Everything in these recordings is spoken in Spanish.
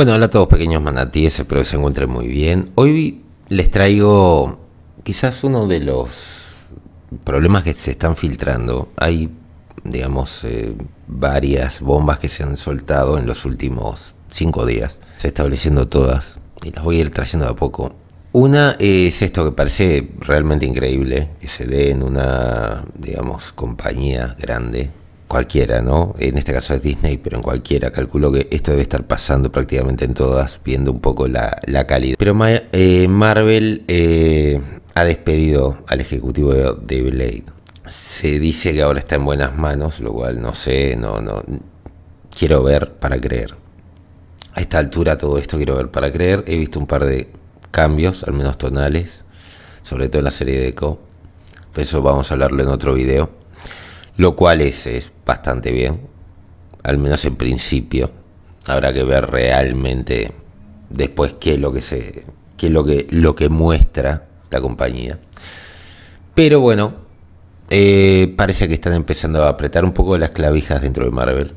Bueno, hola a todos pequeños manatíes, espero que se encuentren muy bien. Hoy les traigo quizás uno de los problemas que se están filtrando. Hay, digamos, eh, varias bombas que se han soltado en los últimos cinco días. Se están estableciendo todas y las voy a ir trayendo de a poco. Una es esto que parece realmente increíble, que se ve en una, digamos, compañía grande, cualquiera, ¿no? En este caso es Disney, pero en cualquiera. Calculo que esto debe estar pasando prácticamente en todas, viendo un poco la, calidad. Pero eh, Marvel eh, ha despedido al ejecutivo de Blade. Se dice que ahora está en buenas manos, lo cual no sé, no, no. Quiero ver para creer. A esta altura todo esto quiero ver para creer. He visto un par de cambios, al menos tonales, sobre todo en la serie de Co. Pero eso vamos a hablarlo en otro video lo cual es, bastante bien, al menos en principio. Habrá que ver realmente después qué es lo que se qué es lo que lo que muestra la compañía. Pero bueno, eh, parece que están empezando a apretar un poco las clavijas dentro de Marvel,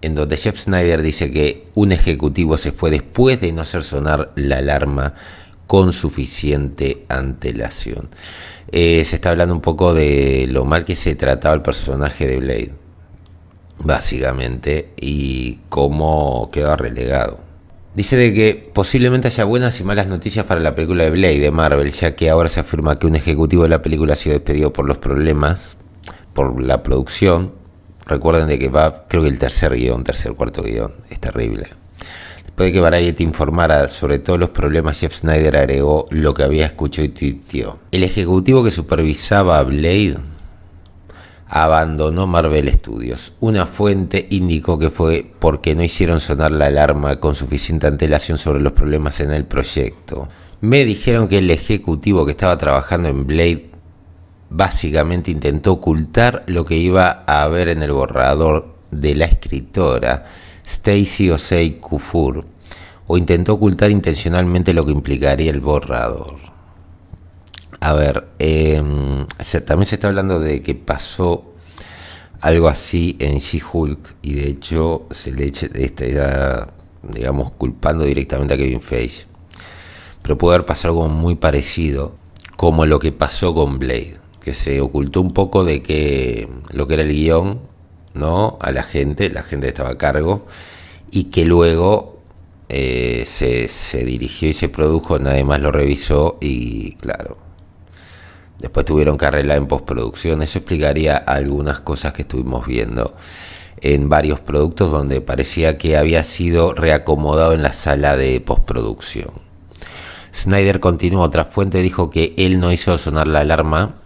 en donde Jeff Snyder dice que un ejecutivo se fue después de no hacer sonar la alarma con suficiente antelación. Eh, se está hablando un poco de lo mal que se trataba el personaje de Blade, básicamente, y cómo quedó relegado. Dice de que posiblemente haya buenas y malas noticias para la película de Blade de Marvel, ya que ahora se afirma que un ejecutivo de la película ha sido despedido por los problemas, por la producción. Recuerden de que va, creo que el tercer guión, tercer, cuarto guión, es terrible. Puede que Variety informara sobre todos los problemas, Jeff Snyder agregó lo que había escuchado y tuiteó. El ejecutivo que supervisaba a Blade abandonó Marvel Studios. Una fuente indicó que fue porque no hicieron sonar la alarma con suficiente antelación sobre los problemas en el proyecto. Me dijeron que el ejecutivo que estaba trabajando en Blade básicamente intentó ocultar lo que iba a haber en el borrador de la escritora Stacy Osei Kufur, o intentó ocultar intencionalmente lo que implicaría el borrador. A ver, em, también se está hablando de que pasó algo así en She-Hulk y de hecho se le eche, idea. Este, digamos, culpando directamente a Kevin Feige. Pero puede haber pasado algo muy parecido como lo que pasó con Blade, que se ocultó un poco de que lo que era el guión ¿no? a la gente, la gente estaba a cargo, y que luego eh, se, dirigió y se produjo, nadie más lo revisó y claro. Después tuvieron que arreglar en postproducción, eso explicaría algunas cosas que estuvimos viendo en varios productos donde parecía que había sido reacomodado en la sala de postproducción. Snyder continuó, otra fuente dijo que él no hizo sonar la alarma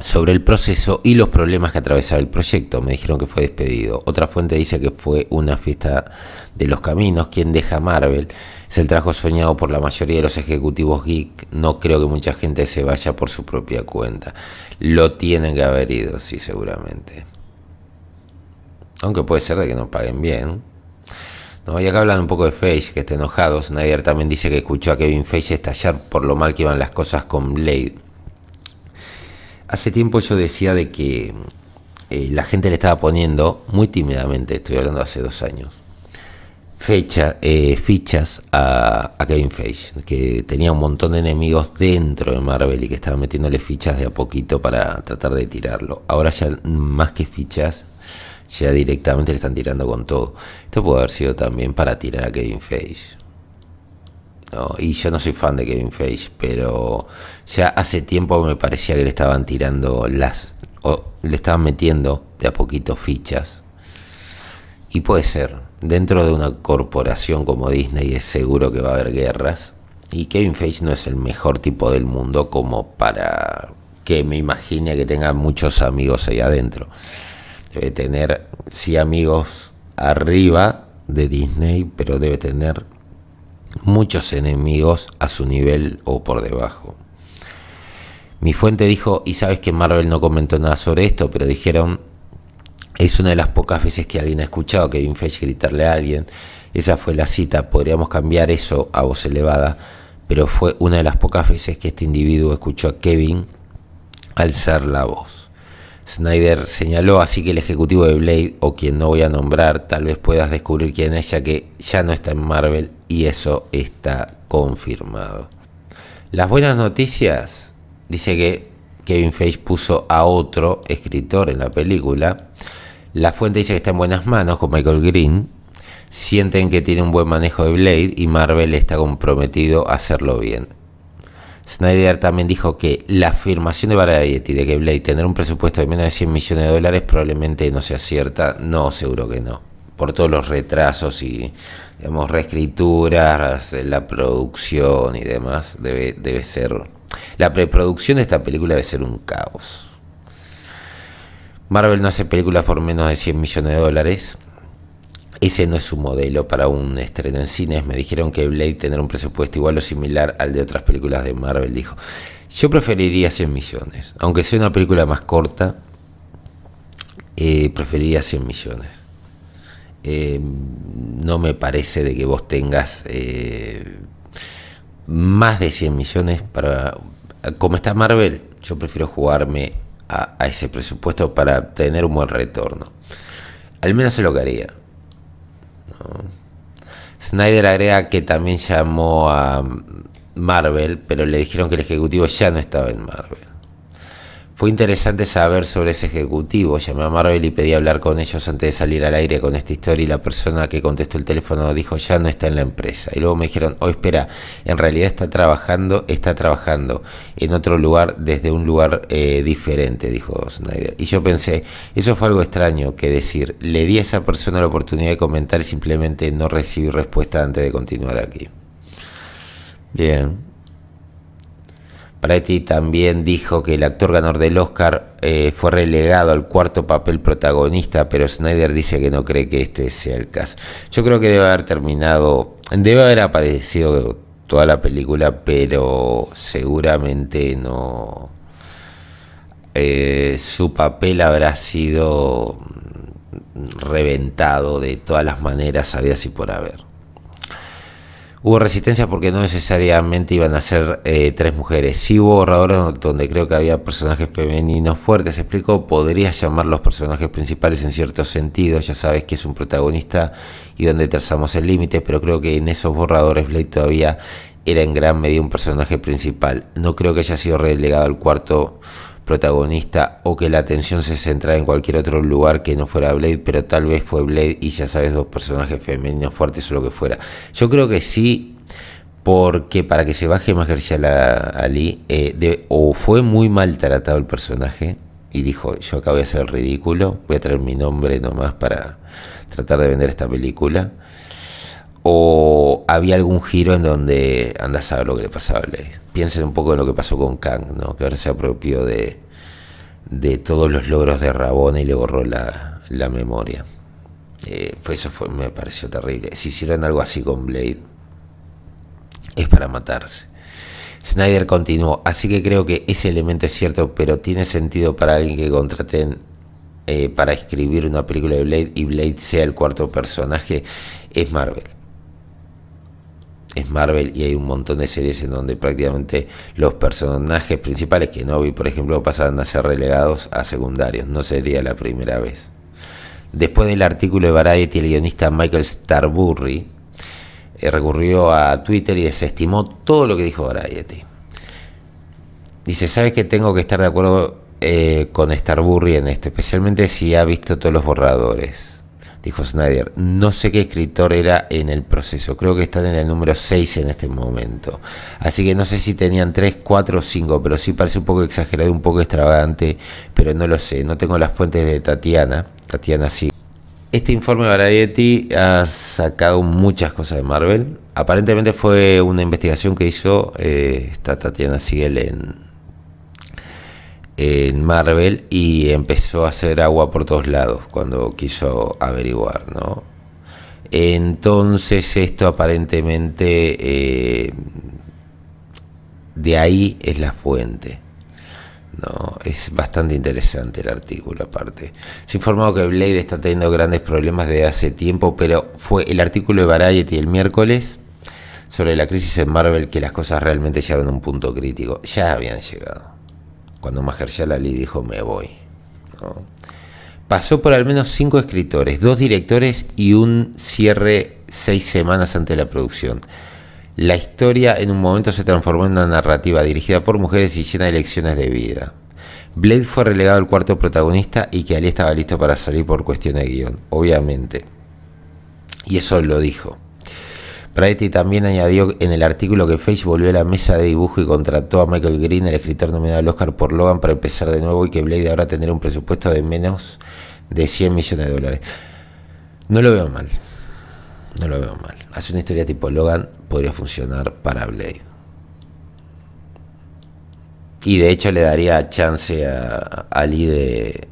sobre el proceso y los problemas que atravesaba el proyecto. Me dijeron que fue despedido. Otra fuente dice que fue una fiesta de los caminos. Quien deja Marvel es el trajo soñado por la mayoría de los ejecutivos geek. No creo que mucha gente se vaya por su propia cuenta. Lo tienen que haber ido, sí, seguramente. Aunque puede ser de que no paguen bien. No, y acá hablan un poco de Feige, que está enojado. Snyder también dice que escuchó a Kevin Feige estallar por lo mal que iban las cosas con Blade hace tiempo yo decía de que eh, la gente le estaba poniendo, muy tímidamente, estoy hablando hace dos años, fecha, eh, fichas a, a, Kevin Feige, que tenía un montón de enemigos dentro de Marvel y que estaba metiéndole fichas de a poquito para tratar de tirarlo. Ahora ya más que fichas, ya directamente le están tirando con todo. Esto puede haber sido también para tirar a Kevin Feige. Y yo no soy fan de Kevin Feige, pero ya hace tiempo me parecía que le estaban tirando las. o le estaban metiendo de a poquito fichas. Y puede ser, dentro de una corporación como Disney es seguro que va a haber guerras. Y Kevin Feige no es el mejor tipo del mundo como para que me imagine que tenga muchos amigos ahí adentro. Debe tener, sí, amigos arriba de Disney, pero debe tener muchos enemigos a su nivel o por debajo. Mi fuente dijo, y sabes que Marvel no comentó nada sobre esto, pero dijeron, es una de las pocas veces que alguien ha escuchado a Kevin Feige gritarle a alguien, esa fue la cita, podríamos cambiar eso a voz elevada, pero fue una de las pocas veces que este individuo escuchó a Kevin alzar la voz. Snyder señaló así que el ejecutivo de Blade, o quien no voy a nombrar, tal vez puedas descubrir quién es, ya que ya no está en Marvel y eso está confirmado. Las buenas noticias, dice que Kevin Feige puso a otro escritor en la película. La fuente dice que está en buenas manos con Michael Green. Sienten que tiene un buen manejo de Blade y Marvel está comprometido a hacerlo bien. Snyder también dijo que la afirmación de Variety de que Blade tener un presupuesto de menos de 100 millones de dólares probablemente no sea cierta. No, seguro que no. Por todos los retrasos y digamos, reescrituras, eh, la producción y demás, debe, ser... La preproducción de esta película debe ser un caos. Marvel no hace películas por menos de 100 millones de dólares. Ese no es su modelo para un estreno en cines. Me dijeron que Blade tendrá un presupuesto igual o similar al de otras películas de Marvel, dijo. Yo preferiría 100 millones. Aunque sea una película más corta, eh, preferiría 100 millones. Em, no me parece de que vos tengas eh, más de 100 millones para... Como está Marvel, yo prefiero jugarme a, ese presupuesto para tener un buen retorno. Al menos se lo quería Snyder agrega que también llamó a Marvel, pero le dijeron que el ejecutivo ya no estaba en Marvel. Fue interesante saber sobre ese ejecutivo. Llamé a Marvel y pedí hablar con ellos antes de salir al aire con esta historia y la persona que contestó el teléfono dijo ya no está en la empresa. Y luego me dijeron, oh espera, en realidad está trabajando, está trabajando en otro lugar desde un lugar eh, diferente, dijo Snyder. Y yo pensé, eso fue algo extraño que decir. Le di a esa persona la oportunidad de comentar y simplemente no recibí respuesta antes de continuar aquí. Bien, Prati también dijo que el actor ganador del Oscar eh, fue relegado al cuarto papel protagonista, pero Snyder dice que no cree que este sea el caso. Yo creo que debe haber terminado, debe haber aparecido toda la película, pero seguramente no. Eh, su papel habrá sido reventado de todas las maneras, había y por haber. Hubo resistencia porque no necesariamente iban a ser eh, tres mujeres. Sí hubo borradores donde creo que había personajes femeninos fuertes, explico. podrías llamar los personajes principales en ciertos sentidos, ya sabes que es un protagonista y donde trazamos el límite, pero creo que en esos borradores Blade todavía era en gran medida un personaje principal. No creo que haya sido relegado al cuarto protagonista o que la atención se centrara en cualquier otro lugar que no fuera Blade, pero tal vez fue Blade y ya sabes, dos personajes femeninos fuertes o lo que fuera. Yo creo que sí, porque para que se baje más García Ali, eh, de, o fue muy maltratado el personaje y dijo, yo acabo de hacer ser ridículo, voy a traer mi nombre nomás para tratar de vender esta película, o había algún giro en donde andas a ver lo que le pasaba a Blade. Piensen un poco en lo que pasó con Kang, ¿no? que ahora se apropió de, de todos los logros de Rabona y le borró la, memoria. Eh, eso fue, me pareció terrible. Si hicieron algo así con Blade, es para matarse. Snyder continuó, así que creo que ese elemento es cierto, pero tiene sentido para alguien que contraten eh, para escribir una película de Blade y Blade sea el cuarto personaje, es Marvel es Marvel y hay un montón de series en donde prácticamente los personajes principales, que no vi por ejemplo, pasan a ser relegados a secundarios. No sería la primera vez. Después del artículo de Variety, el guionista Michael Starburry eh, recurrió a Twitter y desestimó todo lo que dijo Variety. Dice, ¿sabes que tengo que estar de acuerdo eh, con Starburry en esto? Especialmente si ha visto todos los borradores dijo Snyder. No sé qué escritor era en el proceso, creo que están en el número 6 en este momento. Así que no sé si tenían 3, 4 o 5, pero sí parece un poco exagerado, un poco extravagante, pero no lo sé, no tengo las fuentes de Tatiana. Tatiana sí. Este informe de Variety ha sacado muchas cosas de Marvel. Aparentemente fue una investigación que hizo eh, esta Tatiana Siegel en, en Marvel y empezó a hacer agua por todos lados cuando quiso averiguar, ¿no? Entonces esto aparentemente eh, de ahí es la fuente. No, es bastante interesante el artículo aparte. Se ha informado que Blade está teniendo grandes problemas desde hace tiempo, pero fue el artículo de Variety el miércoles sobre la crisis en Marvel que las cosas realmente llegaron a un punto crítico. Ya habían llegado cuando Mahershala Ali dijo me voy. Pasó por al menos cinco escritores, dos directores y un cierre seis semanas ante la producción. La historia en un momento se transformó en una narrativa dirigida por mujeres y llena de lecciones de vida. Blade fue relegado al cuarto protagonista y que Ali estaba listo para salir por cuestión de guión, obviamente. Y eso lo dijo. Raetti también añadió en el artículo que Face volvió a la mesa de dibujo y contrató a Michael Green, el escritor nominado al Oscar por Logan, para empezar de nuevo y que Blade ahora tendrá un presupuesto de menos de 100 millones de dólares. No lo veo mal. No lo veo mal. Hace una historia tipo Logan podría funcionar para Blade. Y de hecho le daría chance a Ali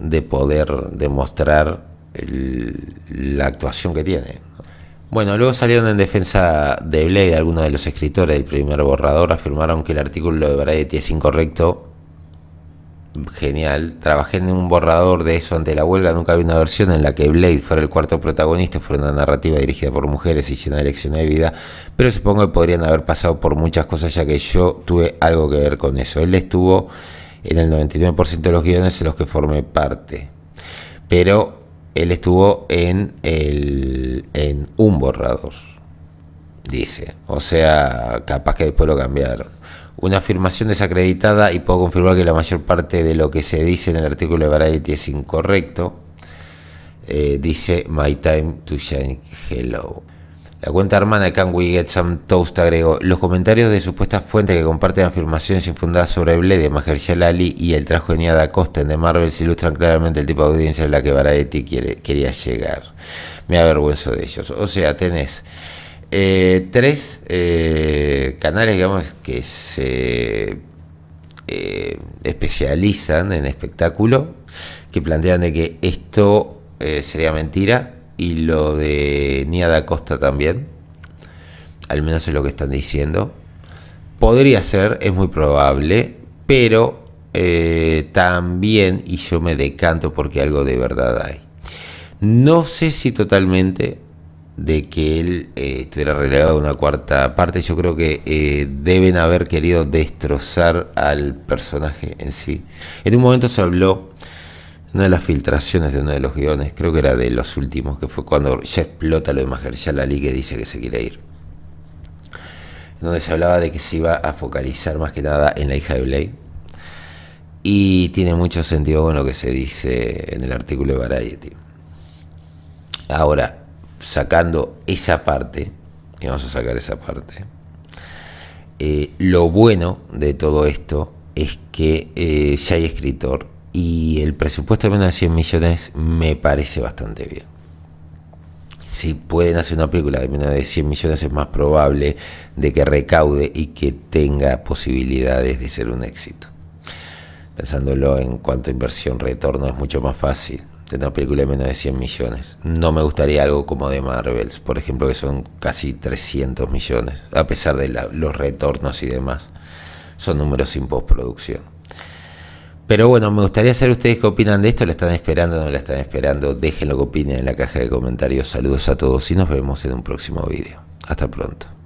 de, poder demostrar la actuación que tiene. Bueno, luego salieron en defensa de Blade algunos de los escritores del primer borrador, afirmaron que el artículo de Variety es incorrecto. Genial. Trabajé en un borrador de eso ante la huelga, nunca vi una versión en la que Blade fuera el cuarto protagonista, fue una narrativa dirigida por mujeres y llena de lecciones de vida, pero supongo que podrían haber pasado por muchas cosas ya que yo tuve algo que ver con eso. Él estuvo en el 99% de los guiones en los que formé parte. Pero él estuvo en, el, en un borrador, dice. O sea, capaz que después lo cambiaron. Una afirmación desacreditada y puedo confirmar que la mayor parte de lo que se dice en el artículo de Variety es incorrecto. Eh, dice My Time to Shine Hello. La cuenta hermana de Can We Get Some Toast agregó, los comentarios de supuestas fuentes que comparten afirmaciones infundadas sobre Blade, Mahershala Ali y el traje de en de Marvel se ilustran claramente el tipo de audiencia a la que Variety quiere, quería llegar. Me avergüenzo de ellos. O sea, tenés eh, tres eh, canales, digamos, que se eh, especializan en espectáculo, que plantean de que esto sería mentira, y lo de Nia da Costa también. Al menos es lo que están diciendo. Podría ser, es muy probable, pero eh, también, y yo me decanto porque algo de verdad hay. No sé si totalmente de que él eh, estuviera relegado a una cuarta parte, yo creo que eh, deben haber querido destrozar al personaje en sí. En un momento se habló una de las filtraciones de uno de los guiones, creo que era de los últimos, que fue cuando ya explota lo de la Ali que dice que se quiere ir. Donde se hablaba de que se iba a focalizar más que nada en la hija de Blade. Y tiene mucho sentido con lo que se dice en el artículo de Variety. Ahora, sacando esa parte, y vamos a sacar esa parte, eh, lo bueno de todo esto es que eh, ya hay escritor y el presupuesto de menos de 100 millones me parece bastante bien. Si pueden hacer una película de menos de 100 millones es más probable de que recaude y que tenga posibilidades de ser un éxito. Pensándolo en cuanto a inversión retorno es mucho más fácil tener una película de menos de 100 millones. No me gustaría algo como de Marvels, por ejemplo, que son casi 300 millones, a pesar de los retornos y demás. Son números sin postproducción. Pero bueno, me gustaría saber ustedes qué opinan de esto. ¿La están esperando o no la están esperando? Déjenlo que opinen en la caja de comentarios. Saludos a todos y nos vemos en un próximo video. Hasta pronto.